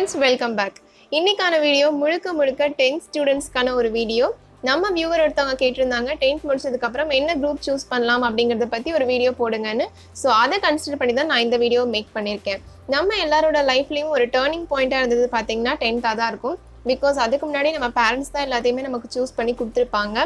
students welcome back இன்னைக்கான video முழுக்க முழுக்க டென்த் ஸ்டூடெண்ட்ஸ்க்கான ஒரு வீடியோ நம்ம வியூவர் ஒருத்தவங்க கேட்டிருந்தாங்க டென்த் முடிச்சதுக்கப்புறம் என்ன குரூப் சூஸ் பண்ணலாம் அப்படிங்கிறத பற்றி ஒரு வீடியோ போடுங்கன்னு ஸோ அதை கன்சிடர் பண்ணி தான் நான் இந்த வீடியோ மேக் பண்ணியிருக்கேன் நம்ம எல்லாரோட லைஃப்லையும் ஒரு டேர்னிங் பாயிண்ட்டாக இருந்தது பார்த்தீங்கன்னா டென்த்தாக தான் இருக்கும் பிகாஸ் அதுக்கு முன்னாடி நம்ம பேரண்ட்ஸ் தான் எல்லாத்தையுமே நமக்கு சூஸ் பண்ணி கொடுத்துருப்பாங்க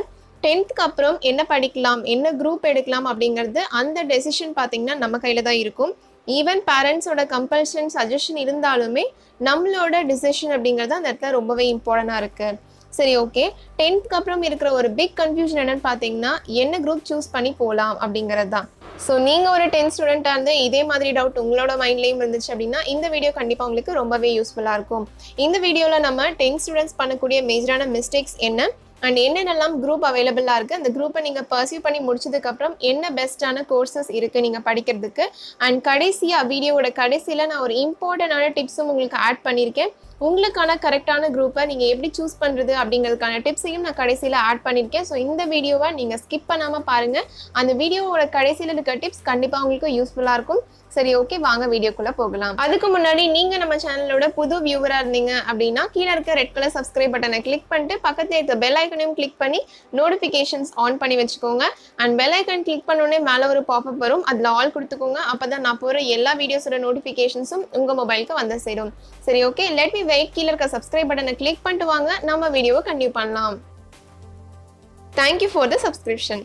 டென்த்துக்கு அப்புறம் என்ன படிக்கலாம் என்ன குரூப் எடுக்கலாம் அப்படிங்கிறது அந்த டெசிஷன் பார்த்தீங்கன்னா நம்ம கையில் தான் இருக்கும் ஈவன் பேரண்ட்ஸோட கம்பல்ஷன் சஜஷன் இருந்தாலுமே நம்மளோட டிசிஷன் அப்படிங்கிறது அந்த இடத்துல ரொம்பவே இம்பார்ட்டண்டாக இருக்குது சரி ஓகே டென்த்துக்கு அப்புறம் இருக்கிற ஒரு பிக் கன்ஃபியூஷன் என்னன்னு பார்த்தீங்கன்னா என்ன குரூப் சூஸ் பண்ணி போகலாம் அப்படிங்கிறது தான் ஸோ நீங்கள் ஒரு டென்த் ஸ்டூடெண்ட்டாக இருந்து இதே மாதிரி டவுட் உங்களோட மைண்ட்லேயும் இருந்துச்சு அப்படின்னா இந்த வீடியோ கண்டிப்பாக உங்களுக்கு ரொம்பவே யூஸ்ஃபுல்லாக இருக்கும் இந்த வீடியோவில் நம்ம டென்த் ஸ்டூடெண்ட்ஸ் பண்ணக்கூடிய மேஜரான மிஸ்டேக்ஸ் என்ன அண்ட் என்னென்னலாம் குரூப் அவைலபிளாக இருக்குது அந்த குரூப்பை நீங்கள் பர்சியூ பண்ணி முடிச்சதுக்கப்புறம் என்ன பெஸ்ட்டான கோர்சஸ் இருக்குது நீங்கள் படிக்கிறதுக்கு அண்ட் கடைசியாக வீடியோவோட கடைசியில் நான் ஒரு இம்பார்ட்டண்டான டிப்ஸும் உங்களுக்கு ஆட் பண்ணியிருக்கேன் உங்களுக்கான கரெக்டான குரூப்பை நீங்கள் எப்படி சூஸ் பண்ணுறது அப்படிங்கிறதுக்கான டிப்ஸையும் நான் கடைசியில் ஆட் பண்ணியிருக்கேன் ஸோ இந்த வீடியோவை நீங்கள் ஸ்கிப் பண்ணாமல் பாருங்கள் அந்த வீடியோவோட கடைசியில் இருக்க டிப்ஸ் கண்டிப்பாக உங்களுக்கு யூஸ்ஃபுல்லாக இருக்கும் சரி ஓகே வாங்க வீடியோக்குள்ளே போகலாம் அதுக்கு முன்னாடி நீங்கள் நம்ம சேனலோட புது வியூவராக இருந்தீங்க அப்படின்னா கீழே இருக்க ரெட் கலர் சப்ஸ்கிரைப் பட்டனை கிளிக் பண்ணிட்டு பக்கத்தில் இருக்க பெல் ஐக்கனையும் கிளிக் பண்ணி நோட்டிஃபிகேஷன்ஸ் ஆன் பண்ணி வச்சுக்கோங்க அண்ட் பெல் ஐக்கன் கிளிக் பண்ணோடனே மேலே ஒரு பாப்பப் வரும் அதில் ஆல் கொடுத்துக்கோங்க அப்போ தான் நான் போகிற எல்லா வீடியோஸோட நோட்டிஃபிகேஷன்ஸும் உங்கள் மொபைலுக்கு வந்து சேரும் சரி ஓகே லெட் மீ வெயிட் கீழே இருக்க சப்ஸ்கிரைப் பட்டனை கிளிக் பண்ணிட்டு வாங்க நம்ம வீடியோவை கண்டினியூ பண்ணலாம் thank you for the subscription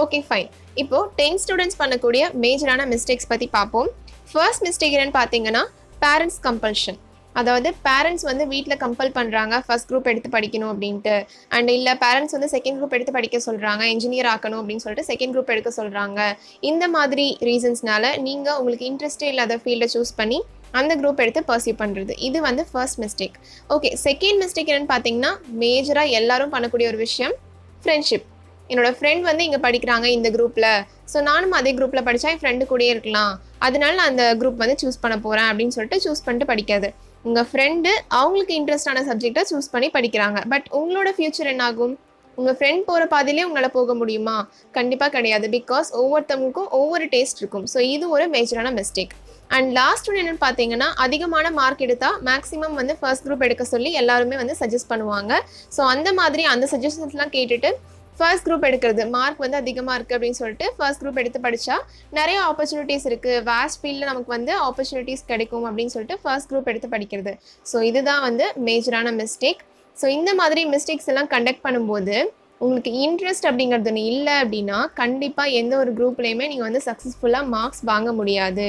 okay fine இப்போ டென்த் ஸ்டூடெண்ட்ஸ் பண்ணக்கூடிய மேஜரான மிஸ்டேக்ஸ் பற்றி பார்ப்போம் ஃபர்ஸ்ட் மிஸ்டேக் என்னன்னு பார்த்தீங்கன்னா பேரண்ட்ஸ் கம்பல்ஷன் அதாவது பேரண்ட்ஸ் வந்து வீட்டில் கம்பல் பண்ணுறாங்க ஃபர்ஸ்ட் குரூப் எடுத்து படிக்கணும் அப்படின்ட்டு அண்ட் இல்லை பேரண்ட்ஸ் வந்து செகண்ட் குரூப் எடுத்து படிக்க சொல்கிறாங்க இன்ஜினியர் ஆக்கணும் அப்படின்னு சொல்லிட்டு செகண்ட் குரூப் எடுக்க சொல்கிறாங்க இந்த மாதிரி ரீசன்ஸ்னால நீங்கள் உங்களுக்கு இன்ட்ரெஸ்டே இல்லாத ஃபீல்டை சூஸ் பண்ணி அந்த குரூப் எடுத்து பர்சியூ பண்ணுறது இது வந்து first mistake okay second mistake என்னென்னு பார்த்தீங்கன்னா மேஜராக எல்லாரும் பண்ணக்கூடிய ஒரு விஷயம் ஃப்ரெண்ட்ஷிப் என்னோடய ஃப்ரெண்ட் வந்து இங்கே படிக்கிறாங்க இந்த குரூப்பில் ஸோ நானும் அதே குரூப்பில் படித்தா என் ஃப்ரெண்டு கூடயே இருக்கலாம் அதனால நான் அந்த குரூப் வந்து சூஸ் பண்ண போகிறேன் அப்படின்னு சொல்லிட்டு சூஸ் பண்ணிட்டு படிக்காது உங்கள் ஃப்ரெண்டு அவங்களுக்கு இன்ட்ரெஸ்டான சப்ஜெக்டை சூஸ் பண்ணி படிக்கிறாங்க பட் உங்களோட ஃப்யூச்சர் என்னாகும் உங்கள் ஃப்ரெண்ட் போகிற பாதையிலே உங்களால் போக முடியுமா கண்டிப்பாக கிடையாது பிகாஸ் ஒவ்வொருத்தவங்களுக்கும் ஒவ்வொரு டேஸ்ட் இருக்கும் ஸோ இது ஒரு மேஜரான மிஸ்டேக் அண்ட் லாஸ்ட் ஒன்று என்னென்னு பார்த்தீங்கன்னா அதிகமான மார்க் எடுத்தால் மேக்ஸிமம் வந்து ஃபர்ஸ்ட் குரூப் எடுக்க சொல்லி எல்லாருமே வந்து சஜஸ்ட் பண்ணுவாங்க ஸோ அந்த மாதிரி அந்த சஜஷன்ஸ்லாம் கேட்டுட்டு ஃபர்ஸ்ட் குரூப் எடுக்கிறது மார்க் வந்து அதிகமாக இருக்குது அப்படின்னு சொல்லிட்டு ஃபர்ஸ்ட் குரூப் எடுத்து படித்தா நிறைய ஆப்பர்ச்சுனிட்டிஸ் இருக்குது வேஸ்ட் ஃபீல்டில் நமக்கு வந்து ஆப்பர்ச்சுனிட்டிஸ் கிடைக்கும் அப்படின்னு சொல்லிட்டு ஃபர்ஸ்ட் குரூப் எடுத்து படிக்கிறது ஸோ இதுதான் வந்து மேஜரான மிஸ்டேக் ஸோ இந்த மாதிரி மிஸ்டேக்ஸ் எல்லாம் கண்டக்ட் பண்ணும்போது உங்களுக்கு இன்ட்ரெஸ்ட் அப்படிங்கிறது ஒன்று இல்லை அப்படின்னா கண்டிப்பாக எந்த ஒரு குரூப்லேயுமே நீங்கள் வந்து சக்ஸஸ்ஃபுல்லாக மார்க்ஸ் வாங்க முடியாது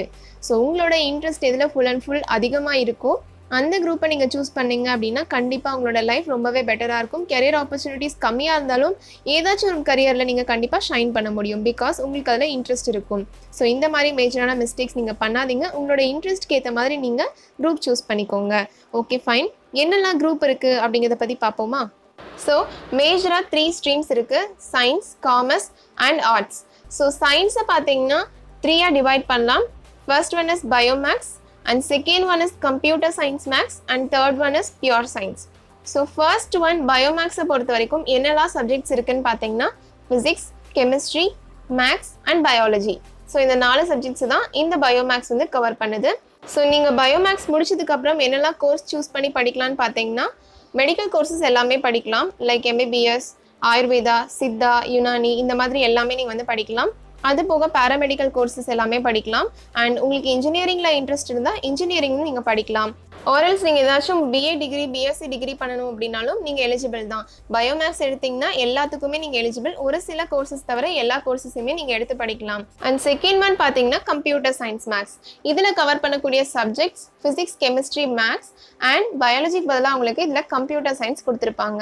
ஸோ உங்களோட இன்ட்ரெஸ்ட் எதில் ஃபுல் அண்ட் ஃபுல் அதிகமாக இருக்கோ அந்த குரூப்பை நீங்கள் சூஸ் பண்ணிங்க அப்படின்னா கண்டிப்பாக உங்களோட லைஃப் ரொம்பவே பெட்டராக இருக்கும் கெரியர் ஆப்பர்ச்சுனிட்டிஸ் கம்மியாக இருந்தாலும் ஏதாச்சும் ஒரு கரியரில் நீங்கள் கண்டிப்பாக ஷைன் பண்ண முடியும் பிகாஸ் உங்களுக்கு அதில் இன்ட்ரெஸ்ட் இருக்கும் ஸோ இந்த மாதிரி மேஜரான மிஸ்டேக்ஸ் நீங்கள் பண்ணாதீங்க உங்களோட இன்ட்ரெஸ்ட்க்கு ஏற்ற மாதிரி நீங்கள் குரூப் சூஸ் பண்ணிக்கோங்க ஓகே ஃபைன் என்னெல்லாம் குரூப் இருக்குது அப்படிங்கிறத பற்றி பார்ப்போமா ஸோ மேஜராக த்ரீ ஸ்ட்ரீம்ஸ் இருக்குது science commerce and arts so சயின்ஸை பார்த்தீங்கன்னா த்ரீயாக டிவைட் பண்ணலாம் first one is bio maths and second one is computer science maths and third one is pure science so first one பயோமேக்ஸை பொறுத்த வரைக்கும் என்னெல்லாம் சப்ஜெக்ட்ஸ் இருக்குன்னு பார்த்தீங்கன்னா physics chemistry maths and biology so இந்த நாலு சப்ஜெக்ட்ஸ் தான் இந்த பயோமேக்ஸ் வந்து கவர் பண்ணுது ஸோ நீங்கள் பயோமேக்ஸ் முடிச்சதுக்கப்புறம் என்னெல்லாம் கோர்ஸ் சூஸ் பண்ணி படிக்கலான்னு பார்த்தீங்கன்னா மெடிக்கல் கோர்சஸ் எல்லாமே படிக்கலாம் லைக் எம்பிபிஎஸ் ஆயுர்வேதா சித்தா யுனானி இந்த மாதிரி எல்லாமே நீங்கள் வந்து படிக்கலாம் அது போக பேராமெடிக்கல் கோர்சஸ் எல்லாமே படிக்கலாம் அண்ட் உங்களுக்கு இன்ஜினியரிங்கில் இன்ட்ரெஸ்ட் இருந்தால் இன்ஜினியரிங் நீங்கள் படிக்கலாம் ஓரல்ஸ் நீங்கள் ஏதாச்சும் பிஏ டிகிரி பிஎஸ்சி டிகிரி பண்ணணும் அப்படின்னாலும் நீங்கள் எலிஜிபிள் தான் பயோமேக்ஸ் எடுத்திங்கன்னா எல்லாத்துக்குமே நீங்கள் எலிஜிபிள் ஒரு சில கோர்சஸ் தவிர எல்லா கோர்சஸுமே நீங்கள் எடுத்து படிக்கலாம் அண்ட் செகண்ட் ஒன் பார்த்தீங்கன்னா கம்ப்யூட்டர் சயின்ஸ் மேக்ஸ் இதில் கவர் பண்ணக்கூடிய subjects physics chemistry maths and பயாலஜிக்கு பதிலாக அவங்களுக்கு இதில் கம்ப்யூட்டர் சயின்ஸ் கொடுத்துருப்பாங்க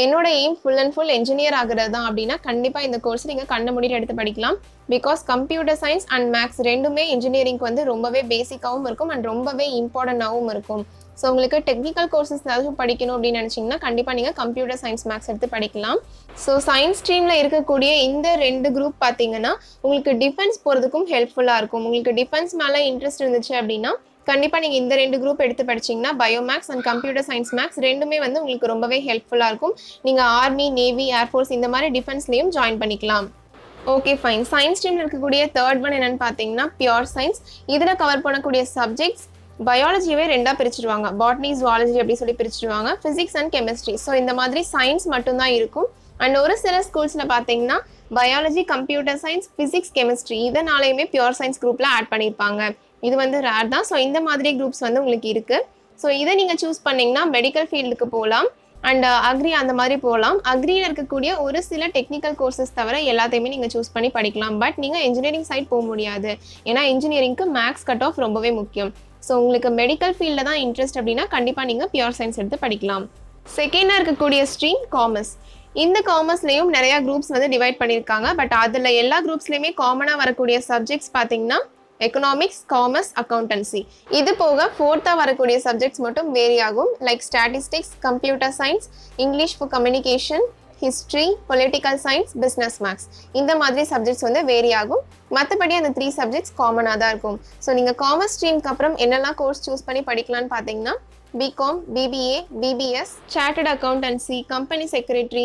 என்னோட aim full and full engineer ஆகிறது தான் அப்படின்னா கண்டிப்பாக இந்த கோர்ஸ் நீங்கள் கண்ண முடிவு எடுத்து படிக்கலாம் because computer science and maths ரெண்டுமே இன்ஜினியரிங்க்கு வந்து ரொம்பவே பேசிக்காகவும் இருக்கும் அண்ட் ரொம்பவே இம்பார்ட்டண்ட்டாகவும் இருக்கும் ஸோ உங்களுக்கு டெக்னிக்கல் கோர்சஸ் ஏதாவது படிக்கணும் அப்படின்னு நினச்சிங்கன்னா கண்டிப்பாக நீங்கள் கம்ப்யூட்டர் சயின்ஸ் மேக்ஸ் எடுத்து படிக்கலாம் ஸோ சயின்ஸ் ஸ்ட்ரீமில் இருக்கக்கூடிய இந்த ரெண்டு குரூப் பார்த்தீங்கன்னா உங்களுக்கு டிஃபென்ஸ் போகிறதுக்கும் ஹெல்ப்ஃபுல்லாக இருக்கும் உங்களுக்கு டிஃபென்ஸ் மேலே இன்ட்ரெஸ்ட் இருந்துச்சு அப்படின்னா கண்டிப்பாக நீங்கள் இந்த ரெண்டு குரூப் எடுத்து படிச்சிங்கன்னா bio maths and computer science maths ரெண்டுமே வந்து உங்களுக்கு ரொம்பவே ஹெல்ப்ஃபுல்லாக இருக்கும் நீங்கள் ஆர்மி நேவி ஏர்ஃபோர்ஸ் இந்த மாதிரி டிஃபென்ஸ்லேயும் ஜாயின் பண்ணிக்கலாம் ஓகே ஃபைன் சயின்ஸ் ஸ்ட்ரீமில் இருக்கக்கூடிய தேர்ட் ஒன் என்னென்னு பார்த்தீங்கன்னா பியோர் சயின்ஸ் இதில் கவர் பண்ணக்கூடிய சப்ஜெக்ட்ஸ் பயாலஜியவே ரெண்டாக பிரிச்சுடுவாங்க பாட்னி ஜுவாலஜி அப்படின்னு சொல்லி பிரிச்சுடுவாங்க ஃபிசிக்ஸ் அண்ட் கெமிஸ்ட்ரி ஸோ இந்த மாதிரி சயின்ஸ் மட்டும்தான் இருக்கும் அண்ட் ஒரு சில ஸ்கூல்ஸில் பார்த்தீங்கன்னா biology computer science physics chemistry இதனாலேயுமே பியூர் சயின்ஸ் குரூப்பில் ஆட் பண்ணியிருப்பாங்க இது வந்து ரேர் தான் ஸோ இந்த மாதிரி குரூப்ஸ் வந்து உங்களுக்கு இருக்குது ஸோ இதை நீங்கள் சூஸ் பண்ணிங்கன்னா மெடிக்கல் ஃபீல்டுக்கு போகலாம் அண்ட் அக்ரி uh, அந்த மாதிரி போகலாம் அக்ரியில் இருக்கக்கூடிய ஒரு சில டெக்னிக்கல் கோர்சஸ் தவிர எல்லாத்தையுமே நீங்கள் சூஸ் பண்ணி படிக்கலாம் பட் நீங்கள் இன்ஜினியரிங் சைட் போக முடியாது ஏன்னா இன்ஜினியரிங்க்கு மேக்ஸ் கட் ஆஃப் ரொம்பவே முக்கியம் ஸோ உங்களுக்கு மெடிக்கல் ஃபீல்டில் தான் இன்ட்ரெஸ்ட் அப்படின்னா கண்டிப்பாக நீங்கள் பியூர் சயின்ஸ் எடுத்து படிக்கலாம் செகண்டாக இருக்கக்கூடிய ஸ்ட்ரீம் காமர்ஸ் இந்த காமர்ஸ்லேயும் நிறையா குரூப்ஸ் வந்து டிவைட் பண்ணியிருக்காங்க பட் அதில் எல்லா குரூப்ஸ்லேயுமே காமனாக வரக்கூடிய சப்ஜெக்ட்ஸ் பார்த்தீங்கன்னா எக்கனாமிக்ஸ் காமர்ஸ் அக்கௌண்டன்சி இது போக ஃபோர்த்தாக வரக்கூடிய சப்ஜெக்ட்ஸ் மட்டும் வேரி ஆகும் like statistics computer science English for communication history political science business maths இந்த மாதிரி சப்ஜெக்ட்ஸ் வந்து வேரி ஆகும் மற்றபடி அந்த த்ரீ சப்ஜெக்ட்ஸ் காமனாக தான் இருக்கும் ஸோ நீங்கள் காமர்ஸ் ஸ்ட்ரீம்க்கு அப்புறம் என்னெல்லாம் கோர்ஸ் சூஸ் பண்ணி படிக்கலாம்னு பார்த்தீங்கன்னா BCom BBA BBS chartered accountancy company secretary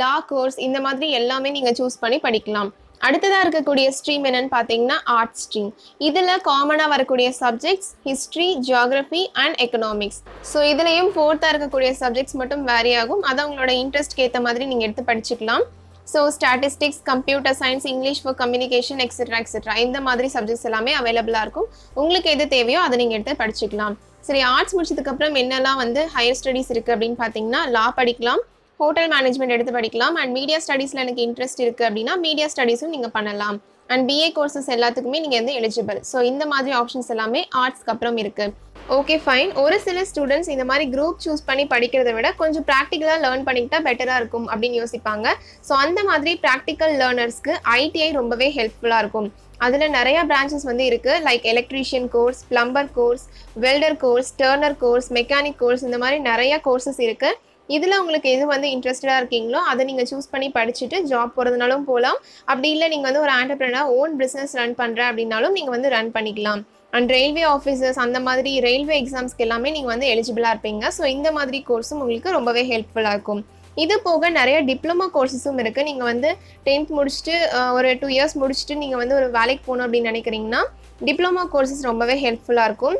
law course இந்த மாதிரி எல்லாமே நீங்கள் சூஸ் பண்ணி படிக்கலாம் அடுத்ததாக இருக்கக்கூடிய ஸ்ட்ரீம் என்னன்னு பார்த்தீங்கன்னா ஆர்ட்ஸ் ஸ்ட்ரீம் இதில் காமனாக வரக்கூடிய subjects history geography and economics so இதுலேயும் ஃபோர்த்தாக இருக்கக்கூடிய சப்ஜெக்ட்ஸ் மட்டும் வேரி ஆகும் அதை உங்களோட இன்ட்ரெஸ்ட்க்கு ஏற்ற மாதிரி நீங்கள் எடுத்து படிச்சுக்கலாம் so statistics computer science English for communication etcetera etcetera இந்த மாதிரி சப்ஜெக்ட்ஸ் எல்லாமே அவைலபிளாக இருக்கும் உங்களுக்கு எது தேவையோ அதை நீங்கள் எடுத்து படிச்சுக்கலாம் சரி ஆர்ட்ஸ் முடிச்சதுக்கு அப்புறம் என்னெல்லாம் வந்து ஹையர் ஸ்டடீஸ் இருக்குது அப்படின்னு பார்த்தீங்கன்னா லா படிக்கலாம் ஹோட்டல் மேனேஜ்மெண்ட் எடுத்து படிக்கலாம் அண்ட் மீடியா ஸ்டடீஸ்ல எனக்கு இன்ட்ரெஸ்ட் இருக்குது அப்படின்னா மீடியா ஸ்டடீஸும் நீங்கள் பண்ணலாம் அண்ட் பிஏ கோர்சஸ் எல்லாத்துக்குமே நீங்கள் வந்து எலிஜிபிள் ஸோ இந்த மாதிரி ஆப்ஷன்ஸ் எல்லாமே ஆர்ட்ஸ்க்கு அப்புறம் இருக்குது ஓகே ஃபைன் ஒரு சில ஸ்டூடெண்ட்ஸ் இந்த மாதிரி குரூப் சூஸ் பண்ணி படிக்கிறத விட கொஞ்சம் ப்ராக்டிக்கலாக லேர்ன் பண்ணிக்கிட்டா பெட்டராக இருக்கும் அப்படின்னு யோசிப்பாங்க ஸோ அந்த மாதிரி ப்ராக்டிக்கல் லேர்னர்ஸ்க்கு ஐடிஐ ரொம்பவே ஹெல்ப்ஃபுல்லாக இருக்கும் அதில் நிறையா பிரான்ச்சஸ் வந்து இருக்குது like electrician course plumber course welder course turner course mechanic course இந்த மாதிரி நிறையா கோர்சஸ் இருக்குது இதில் உங்களுக்கு எது வந்து இன்ட்ரெஸ்டடாக இருக்கீங்களோ அதை நீங்கள் சூஸ் பண்ணி படிச்சுட்டு ஜாப் போகிறதுனாலும் போகலாம் அப்படி இல்லை நீங்கள் வந்து ஒரு ஆண்டர்பிரனாக ஓன் பிஸ்னஸ் ரன் பண்ணுறேன் அப்படின்னாலும் நீங்கள் வந்து ரன் பண்ணிக்கலாம் அண்ட் ரயில்வே ஆஃபீஸர்ஸ் அந்த மாதிரி ரயில்வே எக்ஸாம்ஸ்க்கு எல்லாமே நீங்கள் வந்து எலிஜிபிளாக இருப்பீங்க ஸோ இந்த மாதிரி கோர்ஸும் உங்களுக்கு ரொம்பவே ஹெல்ப்ஃபுல்லாக இருக்கும் இது போக நிறைய டிப்ளமா கோர்சஸும் இருக்குது நீங்கள் வந்து டென்த் முடிச்சுட்டு ஒரு டூ இயர்ஸ் முடிச்சுட்டு நீங்கள் வந்து ஒரு வேலைக்கு போகணும் அப்படின்னு நினைக்கிறீங்கன்னா டிப்ளமோ கோர்சஸ் ரொம்பவே ஹெல்ப்ஃபுல்லாக இருக்கும்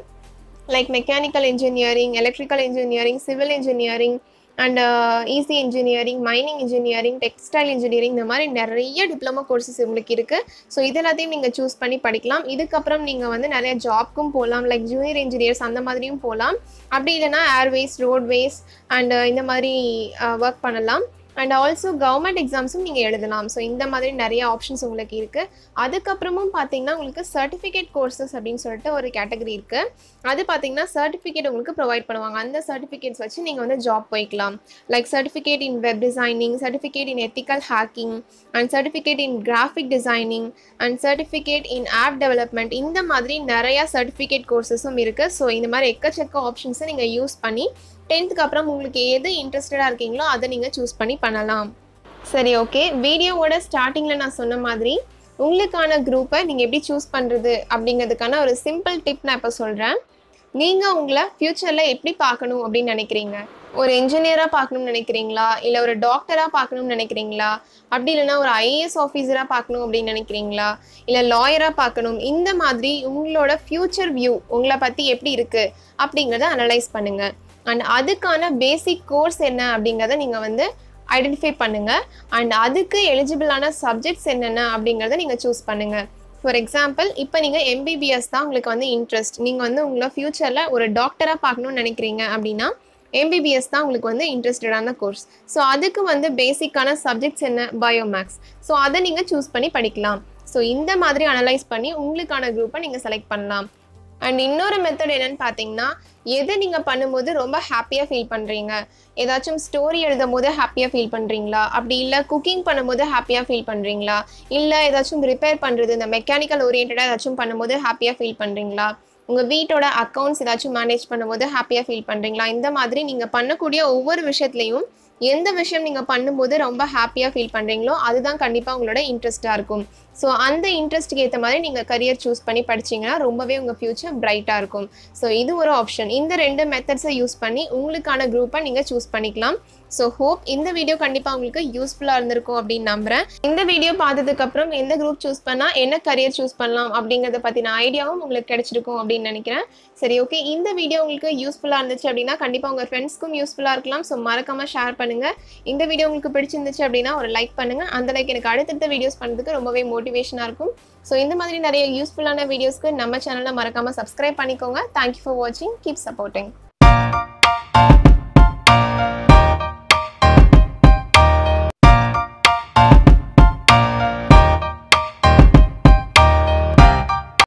like mechanical engineering electrical engineering civil engineering and EC engineering mining engineering textile engineering இந்த மாதிரி நிறைய டிப்ளமோ கோர்சஸ் உங்களுக்கு இருக்குது ஸோ இது எல்லாத்தையும் நீங்கள் சூஸ் பண்ணி படிக்கலாம் இதுக்கப்புறம் நீங்கள் வந்து நிறைய ஜாப்க்கும் போகலாம் லைக் ஜூனியர் இன்ஜினியர்ஸ் அந்த மாதிரியும் போகலாம் அப்படி இல்லைனா ஏர்வேஸ் ரோட்வேஸ் அண்ட் இந்த மாதிரி ஒர்க் uh, பண்ணலாம் அண்ட் ஆல்சோ கவர்மெண்ட் எக்ஸாம்ஸும் நீங்கள் எழுதலாம் ஸோ இந்த மாதிரி நிறைய ஆப்ஷன்ஸ் உங்களுக்கு இருக்குது அதுக்கப்புறமும் பார்த்தீங்கன்னா உங்களுக்கு சர்டிஃபிகேட் கோர்சஸ் அப்படின்னு சொல்லிட்டு ஒரு கேட்டகரி இருக்குது அது பார்த்தீங்கன்னா சர்டிஃபிகேட் உங்களுக்கு ப்ரொவைட் பண்ணுவாங்க அந்த சர்டிஃபிகேட்ஸ் வச்சு நீங்கள் வந்து ஜாப் போய்க்கலாம் like certificate in web designing certificate in ethical hacking and certificate in graphic designing and certificate in app development இந்த மாதிரி நிறையா சர்டிஃபிகேட் கோர்சஸும் இருக்குது ஸோ இந்த மாதிரி எக்கச்சக்க ஆப்ஷன்ஸை நீங்கள் யூஸ் பண்ணி டென்த்துக்கு அப்புறம் உங்களுக்கு எது இன்ட்ரெஸ்டடாக இருக்கீங்களோ அதை நீங்கள் சூஸ் பண்ணி பண்ணலாம் சரி ஓகே வீடியோவோட ஸ்டார்டிங்கில் நான் சொன்ன மாதிரி உங்களுக்கான குரூப்பை நீங்கள் எப்படி சூஸ் பண்ணுறது அப்படிங்கிறதுக்கான ஒரு சிம்பிள் டிப் நான் இப்போ சொல்கிறேன் நீங்கள் உங்களை ஃப்யூச்சரில் எப்படி பார்க்கணும் அப்படின்னு நினைக்கிறீங்க ஒரு இன்ஜினியராக பார்க்கணும்னு நினைக்கிறீங்களா இல்லை ஒரு டாக்டராக பார்க்கணும்னு நினைக்கிறீங்களா அப்படி இல்லைன்னா ஒரு ஐஏஎஸ் ஆஃபீஸராக பார்க்கணும் அப்படின்னு நினைக்கிறீங்களா இல்லை லாயராக பார்க்கணும் இந்த மாதிரி உங்களோட ஃப்யூச்சர் வியூ உங்களை பற்றி எப்படி இருக்குது அப்படிங்கிறத அனலைஸ் பண்ணுங்கள் அண்ட் அதுக்கான பேசிக் கோர்ஸ் என்ன அப்படிங்கிறத நீங்கள் வந்து ஐடென்டிஃபை பண்ணுங்கள் அண்ட் அதுக்கு எலிஜிபிளான சப்ஜெக்ட்ஸ் என்னென்ன அப்படிங்கிறத நீங்கள் சூஸ் பண்ணுங்கள் ஃபார் எக்ஸாம்பிள் இப்போ நீங்கள் எம்பிபிஎஸ் தான் உங்களுக்கு வந்து இன்ட்ரெஸ்ட் நீங்கள் வந்து உங்களை ஃப்யூச்சரில் ஒரு டாக்டராக பார்க்கணுன்னு நினைக்கிறீங்க அப்படின்னா எம்பிபிஎஸ் தான் உங்களுக்கு வந்து இன்ட்ரெஸ்டடான கோர்ஸ் ஸோ அதுக்கு வந்து பேசிக்கான சப்ஜெக்ட்ஸ் என்ன பயோமேக்ஸ் ஸோ அதை நீங்கள் சூஸ் பண்ணி படிக்கலாம் ஸோ இந்த மாதிரி அனலைஸ் பண்ணி உங்களுக்கான குரூப்பை நீங்கள் செலக்ட் பண்ணலாம் அண்ட் இன்னொரு மெத்தட் என்னன்னு பார்த்தீங்கன்னா எது நீங்கள் பண்ணும்போது ரொம்ப ஹாப்பியாக ஃபீல் பண்ணுறீங்க ஏதாச்சும் ஸ்டோரி எழுதும் போது ஹாப்பியாக ஃபீல் பண்ணுறீங்களா அப்படி இல்லை குக்கிங் பண்ணும்போது ஹாப்பியாக ஃபீல் பண்ணுறீங்களா இல்லை ஏதாச்சும் ரிப்பேர் பண்ணுறது இந்த மெக்கானிக்கல் ஓரியன்டாக ஏதாச்சும் பண்ணும்போது ஹாப்பியாக ஃபீல் பண்ணுறீங்களா உங்கள் வீட்டோட அக்கௌண்ட்ஸ் ஏதாச்சும் மேனேஜ் பண்ணும்போது ஹாப்பியாக ஃபீல் பண்ணுறீங்களா இந்த மாதிரி நீங்கள் பண்ணக்கூடிய ஒவ்வொரு விஷயத்துலையும் எந்த விஷயம் நீங்கள் பண்ணும்போது ரொம்ப ஹாப்பியாக ஃபீல் பண்ணுறீங்களோ அதுதான் கண்டிப்பாக உங்களோட இன்ட்ரெஸ்ட்டாக இருக்கும் ஸோ அந்த இன்ட்ரெஸ்ட்டுக்கு ஏற்ற மாதிரி நீங்கள் கரியர் சூஸ் பண்ணி படிச்சிங்கன்னா ரொம்பவே உங்கள் ஃப்யூச்சர் பிரைட்டாக இருக்கும் ஸோ இது ஒரு ஆப்ஷன் இந்த ரெண்டு மெத்தட்ஸை யூஸ் பண்ணி உங்களுக்கான குரூப்பை நீங்கள் சூஸ் பண்ணிக்கலாம் ஸோ ஹோப் இந்த வீடியோ கண்டிப்பாக உங்களுக்கு யூஸ்ஃபுல்லாக இருந்திருக்கும் அப்படின்னு நம்புகிறேன் இந்த வீடியோ பார்த்ததுக்கப்புறம் எந்த குரூப் சூஸ் பண்ணால் என்ன கரியர் சூஸ் பண்ணலாம் அப்படிங்கிறத பற்றின ஐடியாவும் உங்களுக்கு கிடச்சிருக்கும் அப்படின்னு நினைக்கிறேன் சரி ஓகே இந்த வீடியோ உங்களுக்கு யூஸ்ஃபுல்லாக இருந்துச்சு அப்படின்னா கண்டிப்பாக உங்கள் ஃப்ரெண்ட்ஸ்க்கும் யூஸ்ஃபுல்லாக இருக்கலாம் ஸோ மறக்காமல் ஷேர் பண்ணி பண்ணுங்க இந்த வீடியோ உங்களுக்கு பிடிச்சிருந்துச்சு அப்படின்னா ஒரு லைக் பண்ணுங்க அந்த லைக் எனக்கு அடுத்தடுத்த வீடியோஸ் பண்ணுறதுக்கு ரொம்பவே மோட்டிவேஷனாக இருக்கும் ஸோ இந்த மாதிரி நிறைய யூஸ்ஃபுல்லான வீடியோஸ்க்கு நம்ம சேனலை மறக்காமல் சப்ஸ்கிரைப் பண்ணிக்கோங்க தேங்க்யூ ஃபார் வாட்சிங் கீப் சப்போர்ட்டிங்